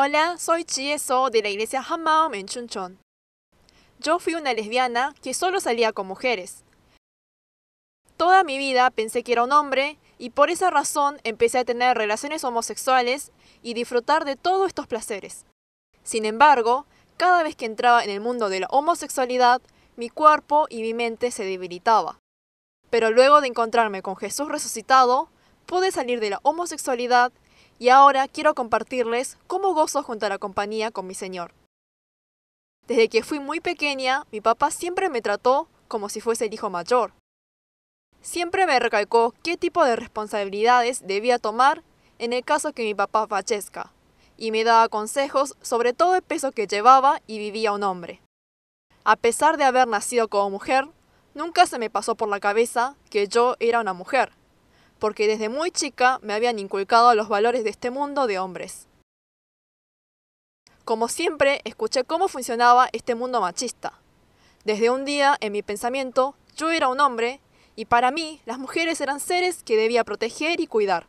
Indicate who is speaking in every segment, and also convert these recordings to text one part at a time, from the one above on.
Speaker 1: Hola, soy Chieso de la iglesia Hammaum en Chunchon. Yo fui una lesbiana que solo salía con mujeres. Toda mi vida pensé que era un hombre y por esa razón empecé a tener relaciones homosexuales y disfrutar de todos estos placeres. Sin embargo, cada vez que entraba en el mundo de la homosexualidad, mi cuerpo y mi mente se debilitaba. Pero luego de encontrarme con Jesús resucitado, pude salir de la homosexualidad y ahora quiero compartirles cómo gozo junto a la compañía con mi Señor. Desde que fui muy pequeña, mi papá siempre me trató como si fuese el hijo mayor. Siempre me recalcó qué tipo de responsabilidades debía tomar en el caso que mi papá fallezca, y me daba consejos sobre todo el peso que llevaba y vivía un hombre. A pesar de haber nacido como mujer, nunca se me pasó por la cabeza que yo era una mujer porque desde muy chica me habían inculcado los valores de este mundo de hombres. Como siempre, escuché cómo funcionaba este mundo machista. Desde un día, en mi pensamiento, yo era un hombre y para mí las mujeres eran seres que debía proteger y cuidar.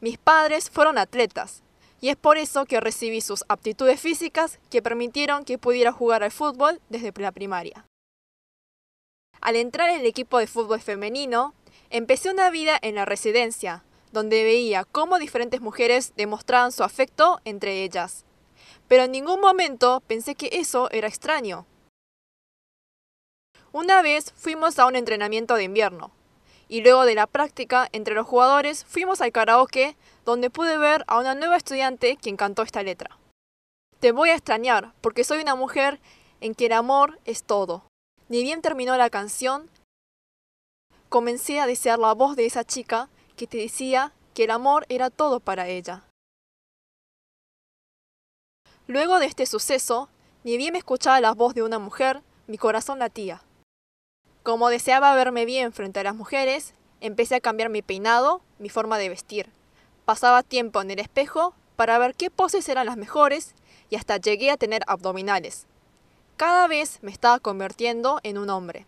Speaker 1: Mis padres fueron atletas, y es por eso que recibí sus aptitudes físicas que permitieron que pudiera jugar al fútbol desde la primaria. Al entrar en el equipo de fútbol femenino, Empecé una vida en la residencia, donde veía cómo diferentes mujeres demostraban su afecto entre ellas. Pero en ningún momento pensé que eso era extraño. Una vez fuimos a un entrenamiento de invierno, y luego de la práctica entre los jugadores fuimos al karaoke, donde pude ver a una nueva estudiante quien cantó esta letra. Te voy a extrañar, porque soy una mujer en que el amor es todo. Ni bien terminó la canción, Comencé a desear la voz de esa chica que te decía que el amor era todo para ella. Luego de este suceso, ni bien me escuchaba la voz de una mujer, mi corazón latía. Como deseaba verme bien frente a las mujeres, empecé a cambiar mi peinado, mi forma de vestir. Pasaba tiempo en el espejo para ver qué poses eran las mejores y hasta llegué a tener abdominales. Cada vez me estaba convirtiendo en un hombre.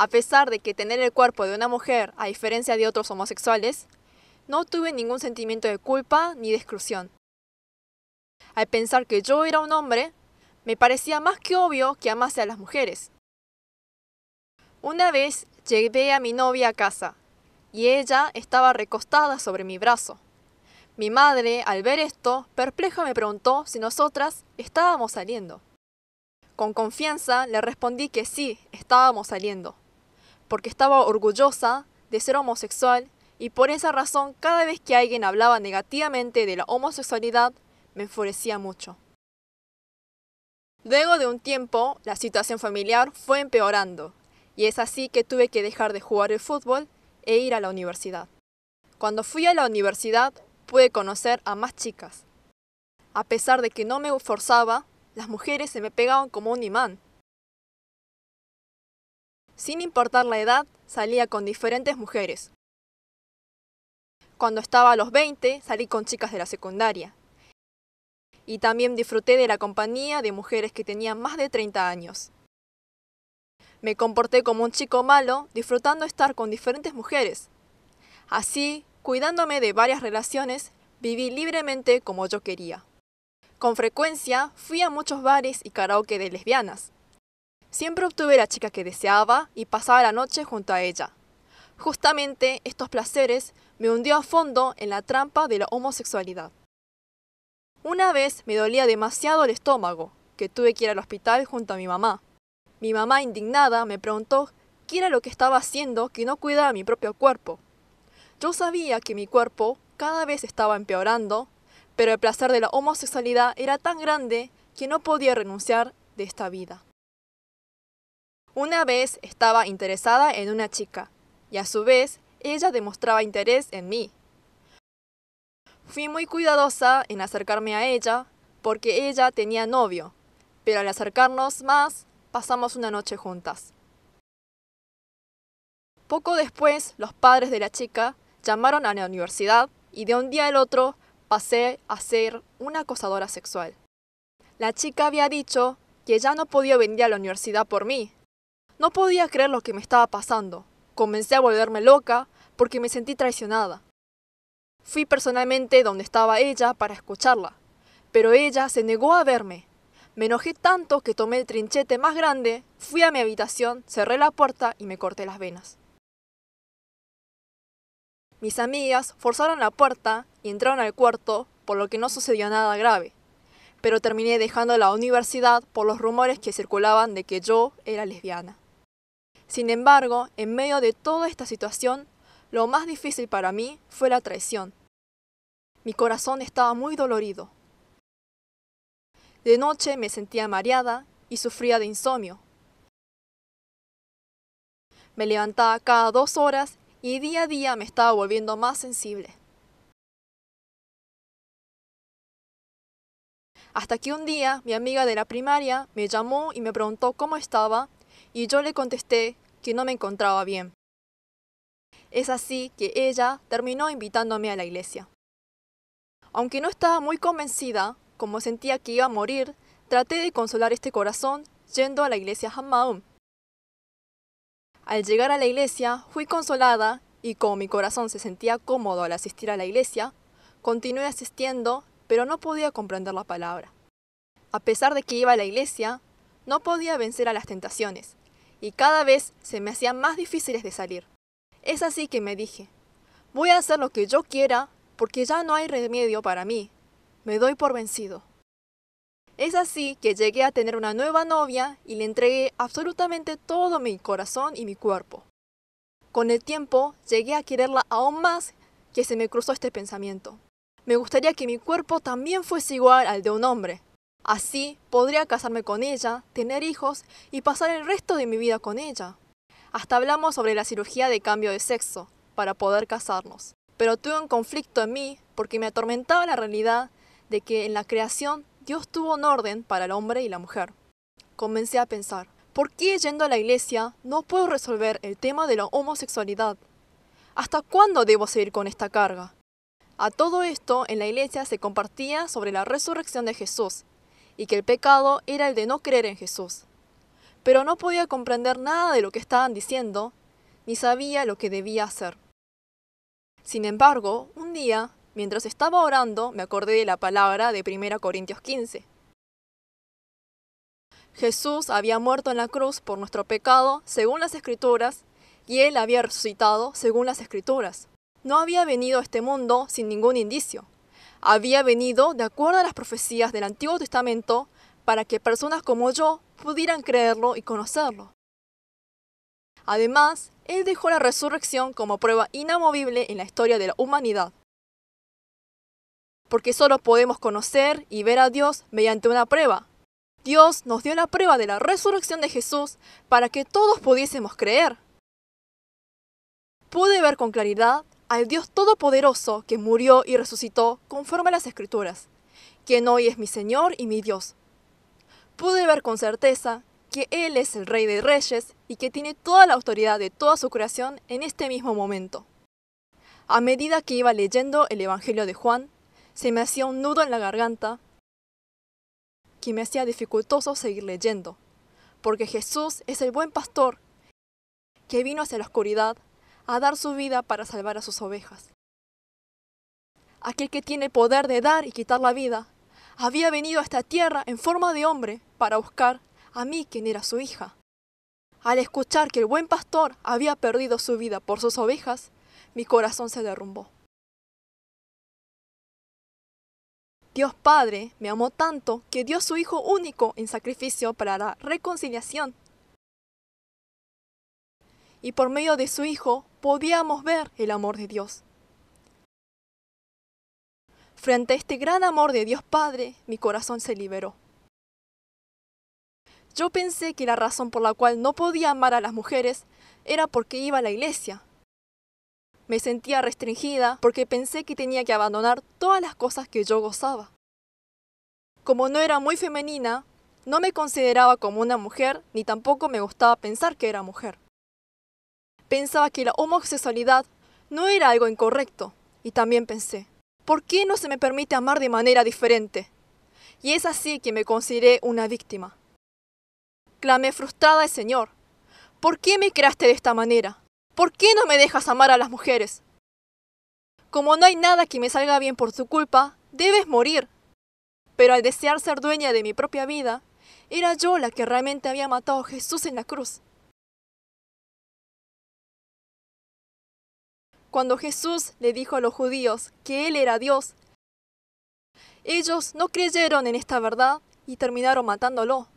Speaker 1: A pesar de que tener el cuerpo de una mujer, a diferencia de otros homosexuales, no tuve ningún sentimiento de culpa ni de exclusión. Al pensar que yo era un hombre, me parecía más que obvio que amase a las mujeres. Una vez llegué a mi novia a casa y ella estaba recostada sobre mi brazo. Mi madre, al ver esto, perpleja me preguntó si nosotras estábamos saliendo. Con confianza le respondí que sí, estábamos saliendo porque estaba orgullosa de ser homosexual y por esa razón cada vez que alguien hablaba negativamente de la homosexualidad me enfurecía mucho. Luego de un tiempo, la situación familiar fue empeorando y es así que tuve que dejar de jugar el fútbol e ir a la universidad. Cuando fui a la universidad pude conocer a más chicas. A pesar de que no me forzaba, las mujeres se me pegaban como un imán sin importar la edad, salía con diferentes mujeres. Cuando estaba a los 20, salí con chicas de la secundaria. Y también disfruté de la compañía de mujeres que tenían más de 30 años. Me comporté como un chico malo, disfrutando estar con diferentes mujeres. Así, cuidándome de varias relaciones, viví libremente como yo quería. Con frecuencia fui a muchos bares y karaoke de lesbianas. Siempre obtuve la chica que deseaba y pasaba la noche junto a ella. Justamente estos placeres me hundió a fondo en la trampa de la homosexualidad. Una vez me dolía demasiado el estómago, que tuve que ir al hospital junto a mi mamá. Mi mamá indignada me preguntó qué era lo que estaba haciendo que no cuidaba mi propio cuerpo. Yo sabía que mi cuerpo cada vez estaba empeorando, pero el placer de la homosexualidad era tan grande que no podía renunciar de esta vida. Una vez estaba interesada en una chica, y a su vez ella demostraba interés en mí. Fui muy cuidadosa en acercarme a ella, porque ella tenía novio, pero al acercarnos más, pasamos una noche juntas. Poco después, los padres de la chica llamaron a la universidad y de un día al otro pasé a ser una acosadora sexual. La chica había dicho que ya no podía venir a la universidad por mí, no podía creer lo que me estaba pasando. Comencé a volverme loca porque me sentí traicionada. Fui personalmente donde estaba ella para escucharla, pero ella se negó a verme. Me enojé tanto que tomé el trinchete más grande, fui a mi habitación, cerré la puerta y me corté las venas. Mis amigas forzaron la puerta y entraron al cuarto, por lo que no sucedió nada grave, pero terminé dejando la universidad por los rumores que circulaban de que yo era lesbiana. Sin embargo, en medio de toda esta situación, lo más difícil para mí fue la traición. Mi corazón estaba muy dolorido. De noche me sentía mareada y sufría de insomnio. Me levantaba cada dos horas y día a día me estaba volviendo más sensible. Hasta que un día mi amiga de la primaria me llamó y me preguntó cómo estaba y yo le contesté que no me encontraba bien. Es así que ella terminó invitándome a la iglesia. Aunque no estaba muy convencida, como sentía que iba a morir, traté de consolar este corazón yendo a la iglesia Hammaum. Al llegar a la iglesia, fui consolada y como mi corazón se sentía cómodo al asistir a la iglesia, continué asistiendo, pero no podía comprender la palabra. A pesar de que iba a la iglesia, no podía vencer a las tentaciones, y cada vez se me hacían más difíciles de salir. Es así que me dije, voy a hacer lo que yo quiera porque ya no hay remedio para mí. Me doy por vencido. Es así que llegué a tener una nueva novia y le entregué absolutamente todo mi corazón y mi cuerpo. Con el tiempo llegué a quererla aún más que se me cruzó este pensamiento. Me gustaría que mi cuerpo también fuese igual al de un hombre, Así podría casarme con ella, tener hijos y pasar el resto de mi vida con ella. Hasta hablamos sobre la cirugía de cambio de sexo, para poder casarnos. Pero tuve un conflicto en mí porque me atormentaba la realidad de que en la creación Dios tuvo un orden para el hombre y la mujer. Comencé a pensar, ¿por qué yendo a la iglesia no puedo resolver el tema de la homosexualidad? ¿Hasta cuándo debo seguir con esta carga? A todo esto, en la iglesia se compartía sobre la resurrección de Jesús y que el pecado era el de no creer en Jesús. Pero no podía comprender nada de lo que estaban diciendo, ni sabía lo que debía hacer. Sin embargo, un día, mientras estaba orando, me acordé de la palabra de 1 Corintios 15. Jesús había muerto en la cruz por nuestro pecado, según las Escrituras, y Él había resucitado, según las Escrituras. No había venido a este mundo sin ningún indicio, había venido de acuerdo a las profecías del Antiguo Testamento para que personas como yo pudieran creerlo y conocerlo. Además, Él dejó la resurrección como prueba inamovible en la historia de la humanidad. Porque solo podemos conocer y ver a Dios mediante una prueba. Dios nos dio la prueba de la resurrección de Jesús para que todos pudiésemos creer. Pude ver con claridad al Dios Todopoderoso que murió y resucitó conforme a las Escrituras, quien hoy es mi Señor y mi Dios. Pude ver con certeza que Él es el Rey de Reyes y que tiene toda la autoridad de toda su creación en este mismo momento. A medida que iba leyendo el Evangelio de Juan, se me hacía un nudo en la garganta que me hacía dificultoso seguir leyendo, porque Jesús es el buen pastor que vino hacia la oscuridad a dar su vida para salvar a sus ovejas. Aquel que tiene poder de dar y quitar la vida, había venido a esta tierra en forma de hombre para buscar a mí quien era su hija. Al escuchar que el buen pastor había perdido su vida por sus ovejas, mi corazón se derrumbó. Dios Padre me amó tanto que dio su Hijo único en sacrificio para la reconciliación y por medio de su Hijo podíamos ver el amor de Dios. Frente a este gran amor de Dios Padre, mi corazón se liberó. Yo pensé que la razón por la cual no podía amar a las mujeres era porque iba a la iglesia. Me sentía restringida porque pensé que tenía que abandonar todas las cosas que yo gozaba. Como no era muy femenina, no me consideraba como una mujer ni tampoco me gustaba pensar que era mujer. Pensaba que la homosexualidad no era algo incorrecto. Y también pensé, ¿por qué no se me permite amar de manera diferente? Y es así que me consideré una víctima. Clamé frustrada al Señor, ¿por qué me creaste de esta manera? ¿Por qué no me dejas amar a las mujeres? Como no hay nada que me salga bien por tu culpa, debes morir. Pero al desear ser dueña de mi propia vida, era yo la que realmente había matado a Jesús en la cruz. Cuando Jesús le dijo a los judíos que Él era Dios, ellos no creyeron en esta verdad y terminaron matándolo.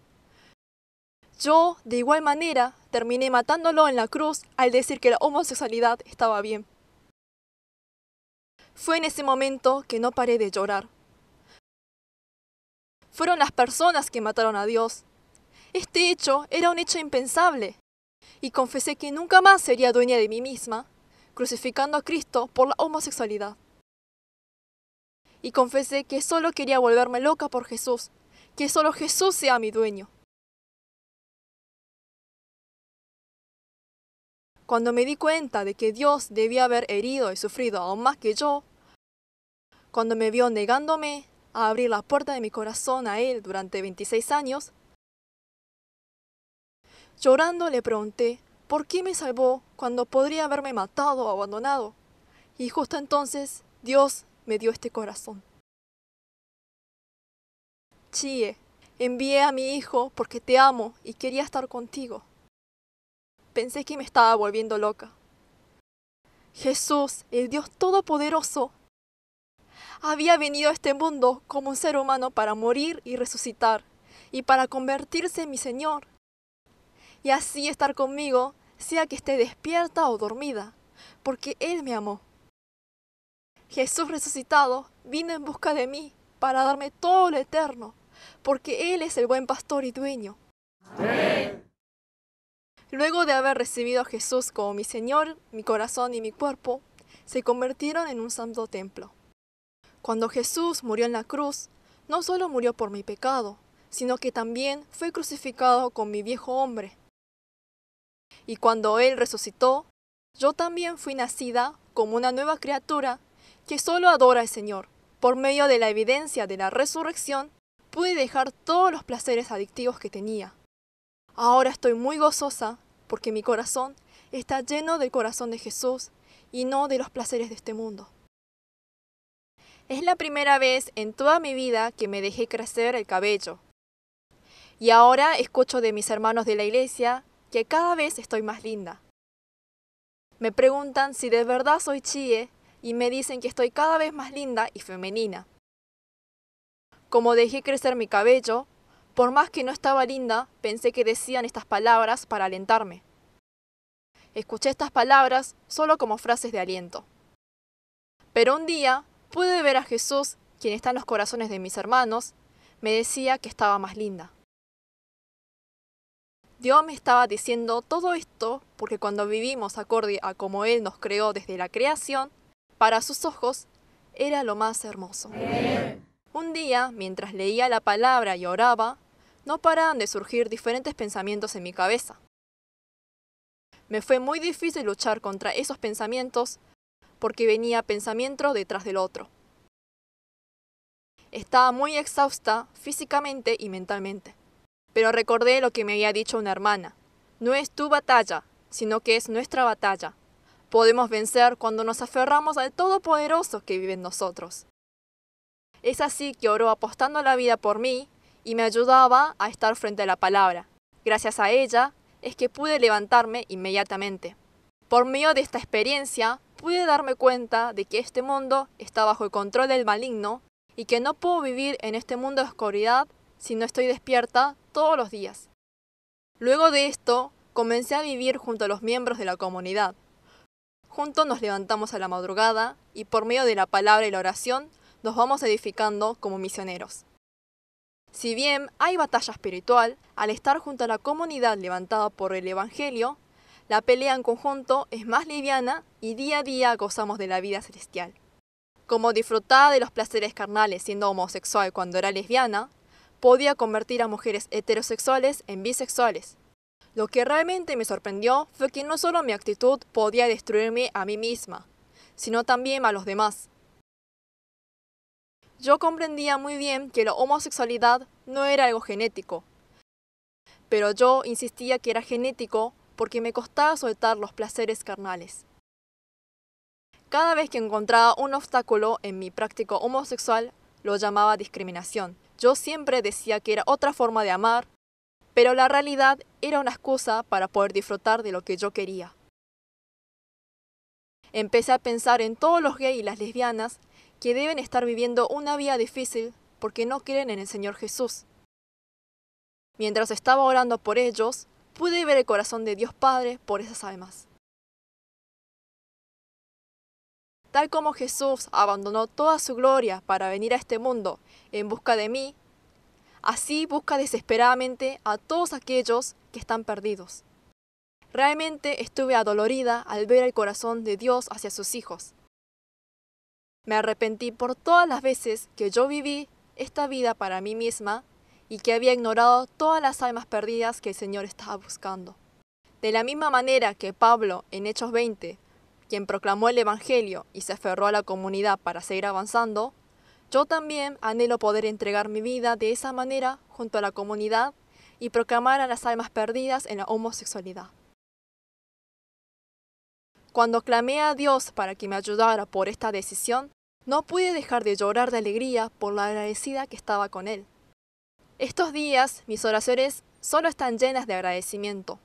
Speaker 1: Yo, de igual manera, terminé matándolo en la cruz al decir que la homosexualidad estaba bien. Fue en ese momento que no paré de llorar. Fueron las personas que mataron a Dios. Este hecho era un hecho impensable. Y confesé que nunca más sería dueña de mí misma crucificando a Cristo por la homosexualidad. Y confesé que solo quería volverme loca por Jesús, que solo Jesús sea mi dueño. Cuando me di cuenta de que Dios debía haber herido y sufrido aún más que yo, cuando me vio negándome a abrir la puerta de mi corazón a Él durante 26 años, llorando le pregunté ¿por qué me salvó cuando podría haberme matado o abandonado? Y justo entonces Dios me dio este corazón. Chie, envié a mi hijo porque te amo y quería estar contigo. Pensé que me estaba volviendo loca. Jesús, el Dios Todopoderoso, había venido a este mundo como un ser humano para morir y resucitar, y para convertirse en mi Señor, y así estar conmigo sea que esté despierta o dormida, porque Él me amó. Jesús resucitado vino en busca de mí para darme todo lo eterno, porque Él es el buen pastor y dueño. Luego de haber recibido a Jesús como mi Señor, mi corazón y mi cuerpo, se convirtieron en un santo templo. Cuando Jesús murió en la cruz, no solo murió por mi pecado, sino que también fue crucificado con mi viejo hombre, y cuando Él resucitó, yo también fui nacida como una nueva criatura que solo adora al Señor. Por medio de la evidencia de la resurrección, pude dejar todos los placeres adictivos que tenía. Ahora estoy muy gozosa porque mi corazón está lleno del corazón de Jesús y no de los placeres de este mundo. Es la primera vez en toda mi vida que me dejé crecer el cabello. Y ahora escucho de mis hermanos de la iglesia que cada vez estoy más linda. Me preguntan si de verdad soy chie y me dicen que estoy cada vez más linda y femenina. Como dejé crecer mi cabello, por más que no estaba linda, pensé que decían estas palabras para alentarme. Escuché estas palabras solo como frases de aliento. Pero un día pude ver a Jesús, quien está en los corazones de mis hermanos, me decía que estaba más linda. Dios me estaba diciendo todo esto porque cuando vivimos acorde a como Él nos creó desde la creación, para sus ojos era lo más hermoso. Un día, mientras leía la palabra y oraba, no paraban de surgir diferentes pensamientos en mi cabeza. Me fue muy difícil luchar contra esos pensamientos porque venía pensamiento detrás del otro. Estaba muy exhausta físicamente y mentalmente pero recordé lo que me había dicho una hermana. No es tu batalla, sino que es nuestra batalla. Podemos vencer cuando nos aferramos al Todopoderoso que vive en nosotros. Es así que oró apostando la vida por mí y me ayudaba a estar frente a la palabra. Gracias a ella es que pude levantarme inmediatamente. Por medio de esta experiencia pude darme cuenta de que este mundo está bajo el control del maligno y que no puedo vivir en este mundo de oscuridad si no estoy despierta, todos los días. Luego de esto, comencé a vivir junto a los miembros de la comunidad. Juntos nos levantamos a la madrugada y por medio de la palabra y la oración nos vamos edificando como misioneros. Si bien hay batalla espiritual, al estar junto a la comunidad levantada por el Evangelio, la pelea en conjunto es más liviana y día a día gozamos de la vida celestial. Como disfrutaba de los placeres carnales siendo homosexual cuando era lesbiana, podía convertir a mujeres heterosexuales en bisexuales. Lo que realmente me sorprendió fue que no solo mi actitud podía destruirme a mí misma, sino también a los demás. Yo comprendía muy bien que la homosexualidad no era algo genético, pero yo insistía que era genético porque me costaba soltar los placeres carnales. Cada vez que encontraba un obstáculo en mi práctico homosexual, lo llamaba discriminación. Yo siempre decía que era otra forma de amar, pero la realidad era una excusa para poder disfrutar de lo que yo quería. Empecé a pensar en todos los gays y las lesbianas que deben estar viviendo una vida difícil porque no creen en el Señor Jesús. Mientras estaba orando por ellos, pude ver el corazón de Dios Padre por esas almas. Tal como Jesús abandonó toda su gloria para venir a este mundo en busca de mí, así busca desesperadamente a todos aquellos que están perdidos. Realmente estuve adolorida al ver el corazón de Dios hacia sus hijos. Me arrepentí por todas las veces que yo viví esta vida para mí misma y que había ignorado todas las almas perdidas que el Señor estaba buscando. De la misma manera que Pablo en Hechos 20 quien proclamó el Evangelio y se aferró a la comunidad para seguir avanzando, yo también anhelo poder entregar mi vida de esa manera junto a la comunidad y proclamar a las almas perdidas en la homosexualidad. Cuando clamé a Dios para que me ayudara por esta decisión, no pude dejar de llorar de alegría por la agradecida que estaba con Él. Estos días mis oraciones solo están llenas de agradecimiento.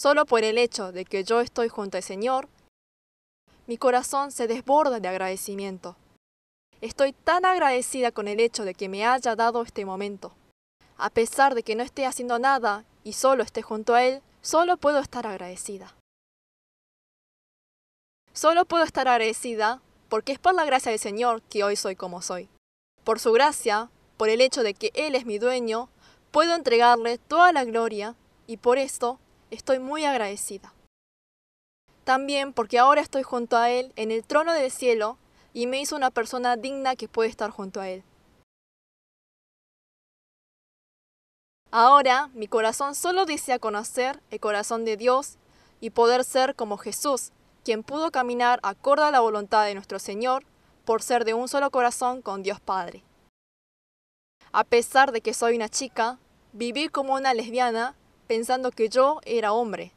Speaker 1: Solo por el hecho de que yo estoy junto al Señor, mi corazón se desborda de agradecimiento. Estoy tan agradecida con el hecho de que me haya dado este momento. A pesar de que no esté haciendo nada y solo esté junto a Él, solo puedo estar agradecida. Solo puedo estar agradecida porque es por la gracia del Señor que hoy soy como soy. Por su gracia, por el hecho de que Él es mi dueño, puedo entregarle toda la gloria y por esto estoy muy agradecida. También porque ahora estoy junto a Él en el trono del cielo y me hizo una persona digna que puede estar junto a Él. Ahora mi corazón solo desea conocer el corazón de Dios y poder ser como Jesús, quien pudo caminar acorde a la voluntad de nuestro Señor por ser de un solo corazón con Dios Padre. A pesar de que soy una chica, vivir como una lesbiana pensando que yo era hombre.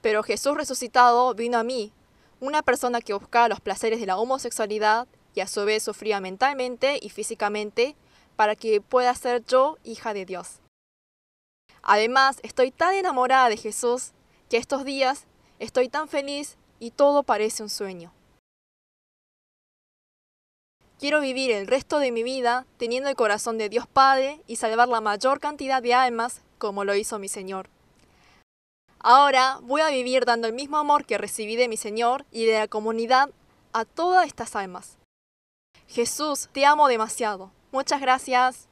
Speaker 1: Pero Jesús resucitado vino a mí, una persona que buscaba los placeres de la homosexualidad y a su vez sufría mentalmente y físicamente para que pueda ser yo hija de Dios. Además, estoy tan enamorada de Jesús que estos días estoy tan feliz y todo parece un sueño. Quiero vivir el resto de mi vida teniendo el corazón de Dios Padre y salvar la mayor cantidad de almas como lo hizo mi Señor. Ahora voy a vivir dando el mismo amor que recibí de mi Señor y de la comunidad a todas estas almas. Jesús, te amo demasiado. Muchas gracias.